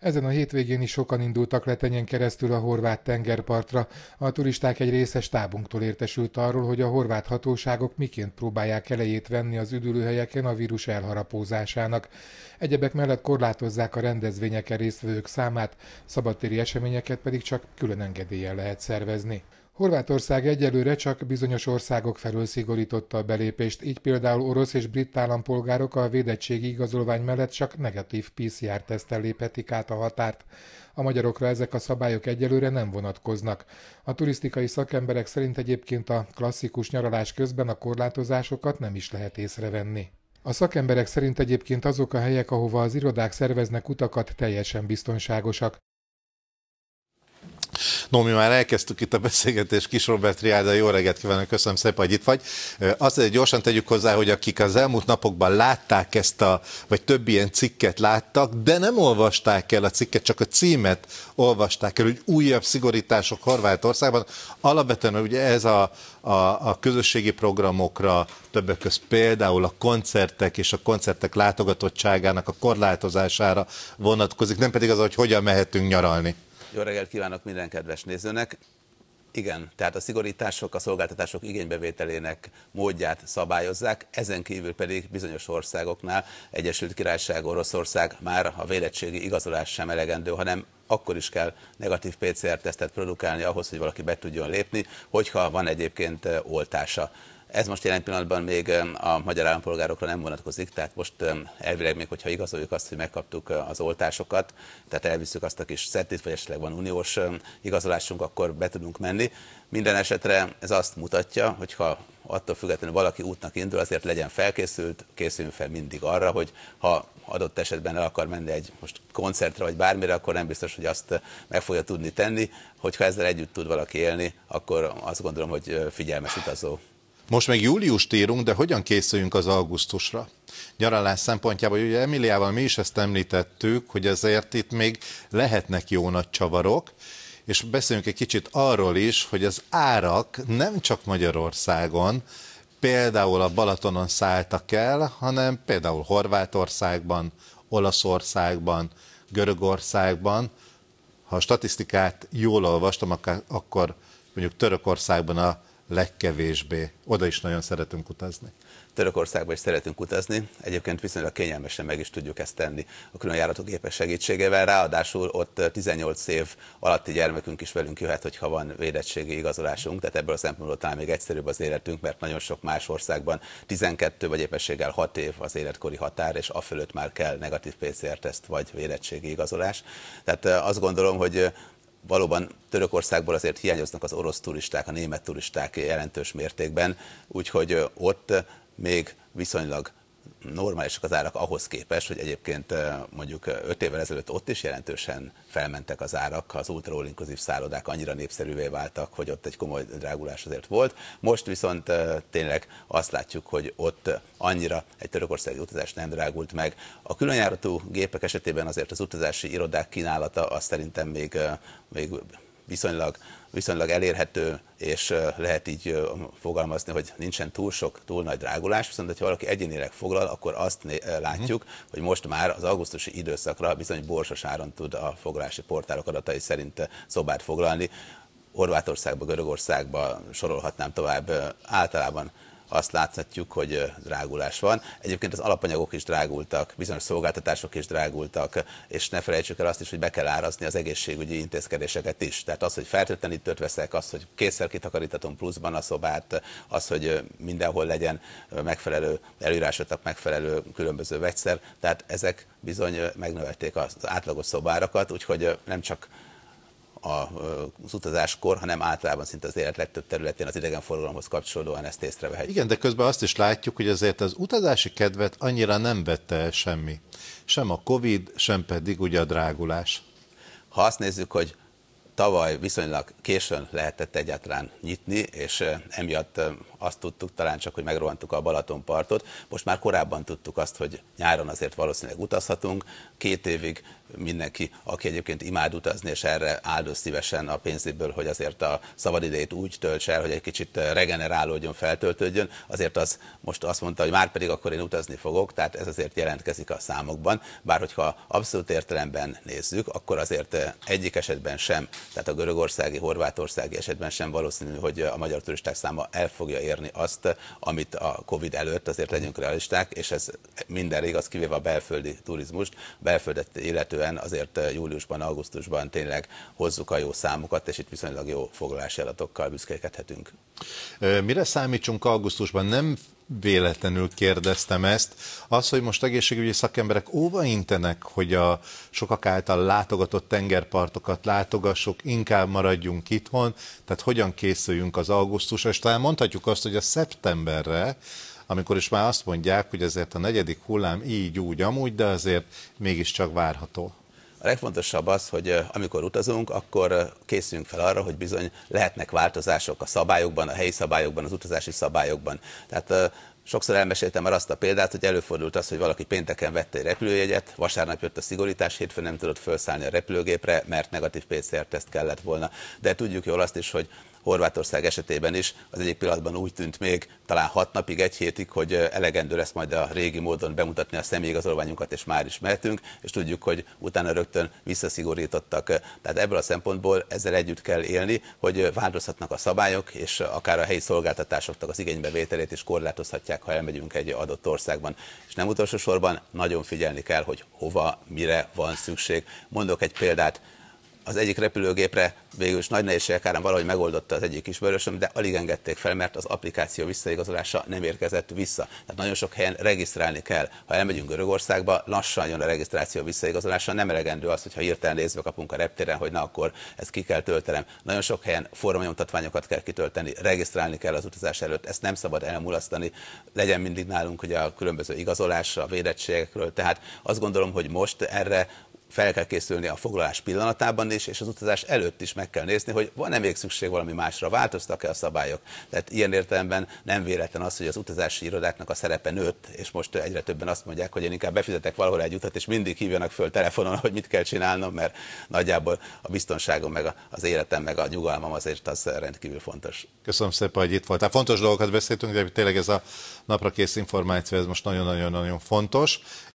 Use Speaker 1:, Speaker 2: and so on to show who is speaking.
Speaker 1: Ezen a hétvégén is sokan indultak letenyen keresztül a horvát tengerpartra. A turisták egy része stábunktól értesült arról, hogy a horvát hatóságok miként próbálják elejét venni az üdülőhelyeken a vírus elharapózásának. Egyebek mellett korlátozzák a rendezvényeken résztvevők számát, szabadtéri eseményeket pedig csak külön engedéllyel lehet szervezni. Horvátország egyelőre csak bizonyos országok felől szigorította a belépést, így például orosz és brit állampolgárok a védettségi igazolvány mellett csak negatív PCR-tesztel léphetik át a határt. A magyarokra ezek a szabályok egyelőre nem vonatkoznak. A turisztikai szakemberek szerint egyébként a klasszikus nyaralás közben a korlátozásokat nem is lehet észrevenni. A szakemberek szerint egyébként azok a helyek, ahova az irodák szerveznek utakat, teljesen biztonságosak. No, mi már
Speaker 2: elkezdtük itt a beszélgetést, Kis Robert Riáda, jó reggelt kívánok, köszönöm szépen, hogy itt vagy. Azt egy gyorsan tegyük hozzá, hogy akik az elmúlt napokban látták ezt a, vagy több ilyen cikket láttak, de nem olvasták el a cikket, csak a címet olvasták el, hogy újabb szigorítások Horvátországban. Alapvetően ugye ez a, a, a közösségi programokra, többek között például a koncertek és a koncertek látogatottságának a korlátozására vonatkozik, nem pedig az, hogy hogyan mehetünk nyaralni.
Speaker 3: Jó reggelt kívánok minden kedves nézőnek! Igen, tehát a szigorítások a szolgáltatások igénybevételének módját szabályozzák, ezen kívül pedig bizonyos országoknál, Egyesült Királyság, Oroszország már a védettségi igazolás sem elegendő, hanem akkor is kell negatív PCR-tesztet produkálni ahhoz, hogy valaki be tudjon lépni, hogyha van egyébként oltása. Ez most jelen pillanatban még a magyar állampolgárokra nem vonatkozik, tehát most elvileg még, hogyha igazoljuk azt, hogy megkaptuk az oltásokat, tehát elviszük azt a kis szettit, vagy esetleg van uniós igazolásunk, akkor be tudunk menni. Minden esetre ez azt mutatja, hogyha attól függetlenül valaki útnak indul, azért legyen felkészült, készüljünk fel mindig arra, hogy ha adott esetben el akar menni egy most koncertre vagy bármire, akkor nem biztos, hogy azt meg fogja tudni tenni. Hogyha ezzel együtt tud valaki élni, akkor azt gondolom, hogy figyelmes utazó.
Speaker 2: Most meg július írunk, de hogyan készüljünk az augusztusra? Nyaralás szempontjából, ugye Emiliával mi is ezt említettük, hogy ezért itt még lehetnek jó nagy csavarok, és beszéljünk egy kicsit arról is, hogy az árak nem csak Magyarországon, például a Balatonon szálltak el, hanem például Horvátországban, Olaszországban, Görögországban. Ha a statisztikát jól olvastam, akkor mondjuk Törökországban a legkevésbé. Oda is nagyon szeretünk utazni.
Speaker 3: Törökországba is szeretünk utazni, egyébként viszonylag kényelmesen meg is tudjuk ezt tenni a külön járatogépes segítségével. Ráadásul ott 18 év alatti gyermekünk is velünk jöhet, hogyha van védettségi igazolásunk, tehát ebből a szempontból talán még egyszerűbb az életünk, mert nagyon sok más országban 12 vagy épességgel 6 év az életkori határ, és a fölött már kell negatív PCR-teszt vagy védettségi igazolás. Tehát azt gondolom, hogy valóban Törökországból azért hiányoznak az orosz turisták, a német turisták jelentős mértékben, úgyhogy ott még viszonylag normálisak az árak ahhoz képest, hogy egyébként mondjuk 5 évvel ezelőtt ott is jelentősen felmentek az árak, az inclusive szállodák annyira népszerűvé váltak, hogy ott egy komoly drágulás azért volt. Most viszont tényleg azt látjuk, hogy ott annyira egy törökországi utazás nem drágult meg. A különjáratú gépek esetében azért az utazási irodák kínálata azt szerintem még, még viszonylag, viszonylag elérhető, és lehet így fogalmazni, hogy nincsen túl sok, túl nagy drágulás, viszont ha valaki egyénileg foglal, akkor azt látjuk, uh-huh. hogy most már az augusztusi időszakra bizony borsos áron tud a foglalási portálok adatai szerint szobát foglalni. Horvátországba, Görögországba sorolhatnám tovább, általában azt láthatjuk, hogy drágulás van. Egyébként az alapanyagok is drágultak, bizonyos szolgáltatások is drágultak, és ne felejtsük el azt is, hogy be kell árazni az egészségügyi intézkedéseket is. Tehát az, hogy fertőtlenítőt veszek, az, hogy kétszer kitakarítatom pluszban a szobát, az, hogy mindenhol legyen megfelelő előírásoknak megfelelő különböző vegyszer. Tehát ezek bizony megnövelték az átlagos szobárakat, úgyhogy nem csak az utazáskor, hanem általában szinte az élet legtöbb területén az idegenforgalomhoz kapcsolódóan ezt észrevehetjük.
Speaker 2: Igen, de közben azt is látjuk, hogy azért az utazási kedvet annyira nem vette el semmi. Sem a Covid, sem pedig ugye a drágulás. Ha azt nézzük, hogy tavaly viszonylag későn
Speaker 3: lehetett egyáltalán nyitni, és emiatt azt tudtuk, talán csak, hogy megrohantuk a Balatonpartot. Most már korábban tudtuk azt, hogy nyáron azért valószínűleg utazhatunk. Két évig mindenki, aki egyébként imád utazni, és erre áldoz szívesen a pénzéből, hogy azért a szabadidejét úgy töltse el, hogy egy kicsit regenerálódjon, feltöltődjön, azért az most azt mondta, hogy már pedig akkor én utazni fogok, tehát ez azért jelentkezik a számokban. Bár hogyha abszolút értelemben nézzük, akkor azért egyik esetben sem, tehát a görögországi, horvátországi esetben sem valószínű, hogy a magyar turisták száma el fogja érni elérni azt, eh, amit a Covid előtt, azért legyünk realisták, és ez minden igaz, kivéve a belföldi turizmust, belföldet illetően azért eh, júliusban, augusztusban tényleg hozzuk a jó számokat, és itt viszonylag jó foglalási adatokkal büszkélkedhetünk.
Speaker 2: Eh, mire számítsunk augusztusban? Nem véletlenül kérdeztem ezt. Az, hogy most egészségügyi szakemberek óva intenek, hogy a sokak által látogatott tengerpartokat látogassuk, inkább maradjunk itthon, tehát hogyan készüljünk az augusztusra, és talán mondhatjuk azt, hogy a szeptemberre, amikor is már azt mondják, hogy ezért a negyedik hullám így, úgy, amúgy, de azért mégiscsak várható. A legfontosabb az, hogy
Speaker 3: amikor utazunk,
Speaker 2: akkor készüljünk fel arra, hogy bizony
Speaker 3: lehetnek változások a szabályokban, a helyi szabályokban, az utazási szabályokban. Tehát Sokszor elmeséltem már azt a példát, hogy előfordult az, hogy valaki pénteken vette egy repülőjegyet, vasárnap jött a szigorítás, hétfőn nem tudott felszállni a repülőgépre, mert negatív PCR-teszt kellett volna. De tudjuk jól azt is, hogy Horvátország esetében is az egyik pillanatban úgy tűnt még talán hat napig, egy hétig, hogy elegendő lesz majd a régi módon bemutatni a személyigazolványunkat, és már is mehetünk, és tudjuk, hogy utána rögtön visszaszigorítottak. Tehát ebből a szempontból ezzel együtt kell élni, hogy változhatnak a szabályok, és akár a helyi szolgáltatásoknak az igénybevételét is korlátozhatják, ha elmegyünk egy adott országban. És nem utolsó sorban nagyon figyelni kell, hogy hova, mire van szükség. Mondok egy példát, az egyik repülőgépre végül is nagy nehézségek árán valahogy megoldotta az egyik ismerősöm, de alig engedték fel, mert az applikáció visszaigazolása nem érkezett vissza. Tehát nagyon sok helyen regisztrálni kell. Ha elmegyünk Görögországba, lassan jön a regisztráció visszaigazolása, nem elegendő az, hogyha hirtelen nézve kapunk a reptéren, hogy na akkor ezt ki kell töltenem. Nagyon sok helyen formanyomtatványokat kell kitölteni, regisztrálni kell az utazás előtt, ezt nem szabad elmulasztani. Legyen mindig nálunk ugye a különböző igazolásra, a védettségekről. Tehát azt gondolom, hogy most erre fel kell készülni a foglalás pillanatában is, és az utazás előtt is meg kell nézni, hogy van-e még szükség valami másra, változtak-e a szabályok. Tehát ilyen értelemben nem véletlen az, hogy az utazási irodáknak a szerepe nőtt, és most egyre többen azt mondják, hogy én inkább befizetek valahol egy utat, és mindig hívjanak föl telefonon, hogy mit kell csinálnom, mert nagyjából a biztonságom, meg az életem, meg a nyugalmam azért az rendkívül
Speaker 2: fontos. Köszönöm szépen, hogy itt voltál. Hát fontos dolgokat beszéltünk, de tényleg ez a napra kész információ, ez most nagyon-nagyon-nagyon fontos.